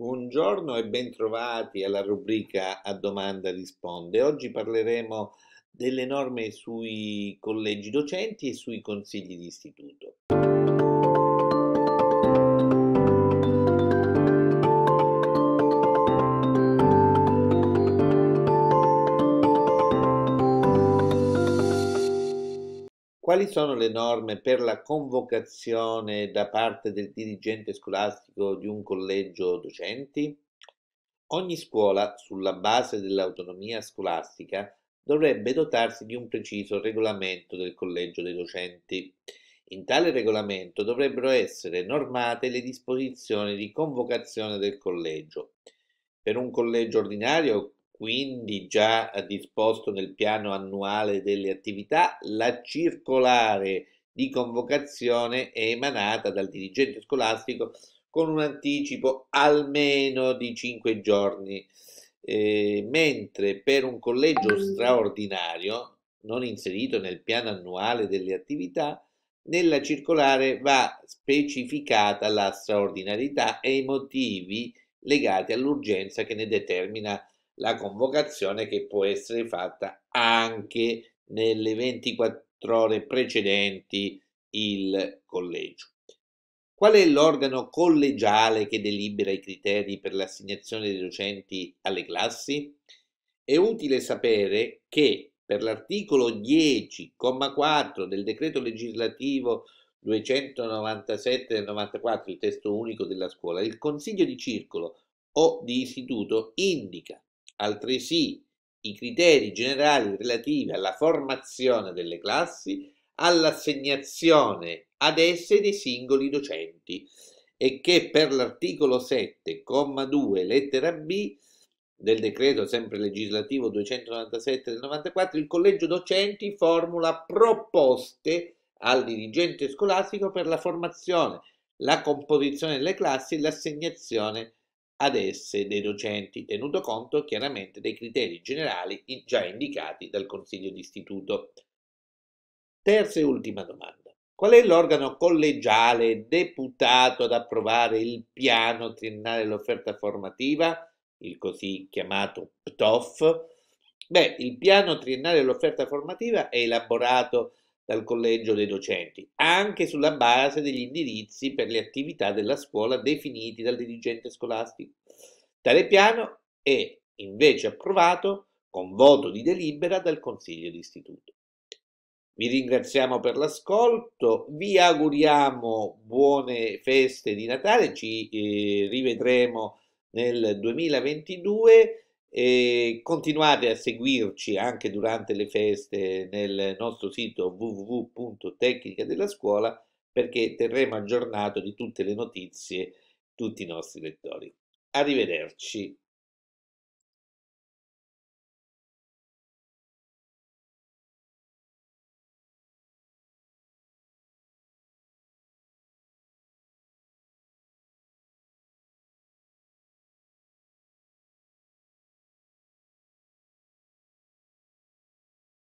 Buongiorno e bentrovati alla rubrica A domanda risponde. Oggi parleremo delle norme sui collegi docenti e sui consigli di istituto. quali sono le norme per la convocazione da parte del dirigente scolastico di un collegio docenti? Ogni scuola, sulla base dell'autonomia scolastica, dovrebbe dotarsi di un preciso regolamento del collegio dei docenti. In tale regolamento dovrebbero essere normate le disposizioni di convocazione del collegio. Per un collegio ordinario quindi già eh, disposto nel piano annuale delle attività, la circolare di convocazione è emanata dal dirigente scolastico con un anticipo almeno di 5 giorni, eh, mentre per un collegio straordinario non inserito nel piano annuale delle attività, nella circolare va specificata la straordinarietà e i motivi legati all'urgenza che ne determina la convocazione che può essere fatta anche nelle 24 ore precedenti il collegio. Qual è l'organo collegiale che delibera i criteri per l'assegnazione dei docenti alle classi? È utile sapere che per l'articolo 10,4 del decreto legislativo 297 del 94, il testo unico della scuola, il Consiglio di Circolo o di Istituto indica altresì i criteri generali relativi alla formazione delle classi, all'assegnazione ad esse dei singoli docenti e che per l'articolo 7,2 lettera B del decreto sempre legislativo 297 del 94, il collegio docenti formula proposte al dirigente scolastico per la formazione, la composizione delle classi e l'assegnazione ad esse dei docenti, tenuto conto chiaramente dei criteri generali già indicati dal Consiglio d'Istituto. Terza e ultima domanda. Qual è l'organo collegiale deputato ad approvare il piano triennale dell'offerta formativa, il così chiamato PTOF? Beh, il piano triennale dell'offerta formativa è elaborato dal collegio dei docenti, anche sulla base degli indirizzi per le attività della scuola definiti dal dirigente scolastico. Tale piano è invece approvato con voto di delibera dal Consiglio d'istituto. Vi ringraziamo per l'ascolto, vi auguriamo buone feste di Natale, ci eh, rivedremo nel 2022 e continuate a seguirci anche durante le feste nel nostro sito www.tecnica della scuola perché terremo aggiornato di tutte le notizie tutti i nostri lettori. Arrivederci.